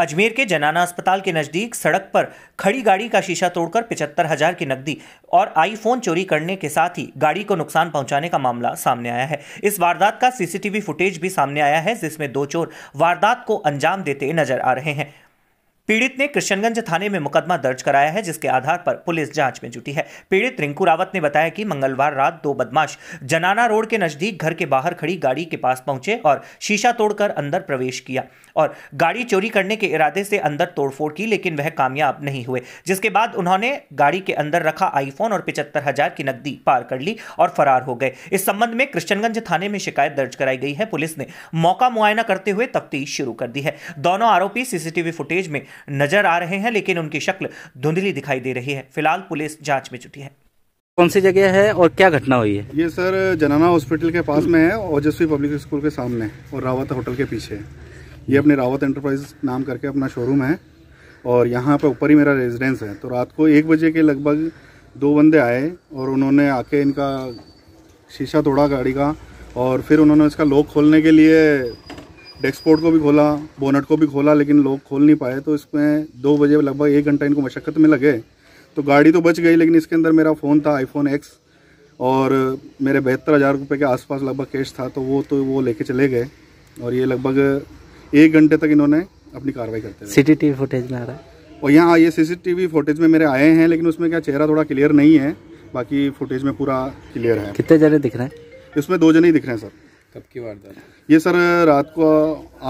अजमेर के जनाना अस्पताल के नज़दीक सड़क पर खड़ी गाड़ी का शीशा तोड़कर पिछहत्तर हजार की नकदी और आईफोन चोरी करने के साथ ही गाड़ी को नुकसान पहुंचाने का मामला सामने आया है इस वारदात का सीसीटीवी फुटेज भी सामने आया है जिसमें दो चोर वारदात को अंजाम देते नजर आ रहे हैं पीड़ित ने किशनगंज थाने में मुकदमा दर्ज कराया है जिसके आधार पर पुलिस जांच में जुटी है पीड़ित रिंकू रावत ने बताया कि मंगलवार रात दो बदमाश जनाना रोड के नजदीक घर के बाहर खड़ी गाड़ी के पास पहुंचे और शीशा तोड़कर अंदर प्रवेश किया और गाड़ी चोरी करने के इरादे से अंदर तोड़फोड़ की लेकिन वह कामयाब नहीं हुए जिसके बाद उन्होंने गाड़ी के अंदर रखा आईफोन और पिचहत्तर हजार की नकदी पार कर ली और फरार हो गए इस संबंध में किशनगंज थाने में शिकायत दर्ज कराई गई है पुलिस ने मौका मुआयना करते हुए तफ्तीश शुरू कर दी है दोनों आरोपी सीसीटीवी फुटेज में नजर आ रहे हैं लेकिन उनकी शक्ल धुंधली दिखाई दे रही है फिलहाल पुलिस जांच में जुटी है कौन सी जगह है और क्या घटना हुई है ये सर जनाना हॉस्पिटल के पास में है ओजस्वी पब्लिक स्कूल के सामने और रावत होटल के पीछे ये अपने रावत एंटरप्राइज नाम करके अपना शोरूम है और यहाँ पर ऊपर ही मेरा रेजिडेंस है तो रात को एक बजे के लगभग दो बंदे आए और उन्होंने आके इनका शीशा तोड़ा गाड़ी का और फिर उन्होंने इसका लॉक खोलने के लिए डेस्कपोर्ट को भी खोला बोनट को भी खोला लेकिन लोग खोल नहीं पाए तो इसमें दो बजे लगभग एक घंटा इनको मशक्क़त में लगे तो गाड़ी तो बच गई लेकिन इसके अंदर मेरा फ़ोन था आईफोन एक्स और मेरे बहत्तर हज़ार रुपये के आसपास लगभग कैश था तो वो तो वो लेके चले गए और ये लगभग एक घंटे तक इन्होंने अपनी कार्रवाई करते सी टी फुटेज में आ रहा है और यहाँ ये सीसीटीवी फुटेज में मेरे आए हैं लेकिन उसमें क्या चेहरा थोड़ा क्लियर नहीं है बाकी फुटेज में पूरा क्लियर है कितने जने दिख रहे हैं इसमें दो जने ही दिख रहे हैं सर कब की वारदात ये सर रात को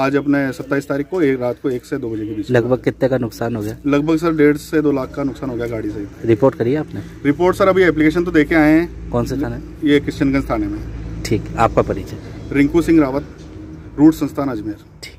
आज अपने सत्ताईस तारीख को एक रात को एक से दो बजे के बीच लगभग कितने का नुकसान हो गया लगभग सर डेढ़ से दो लाख का नुकसान हो गया गाड़ी से रिपोर्ट करिए आपने रिपोर्ट सर अभी एप्लीकेशन तो देके आए हैं कौन से थाने ये किशनगंज थाने में ठीक आपका परिचय रिंकू सिंह रावत रूट संस्थान अजमेर ठीक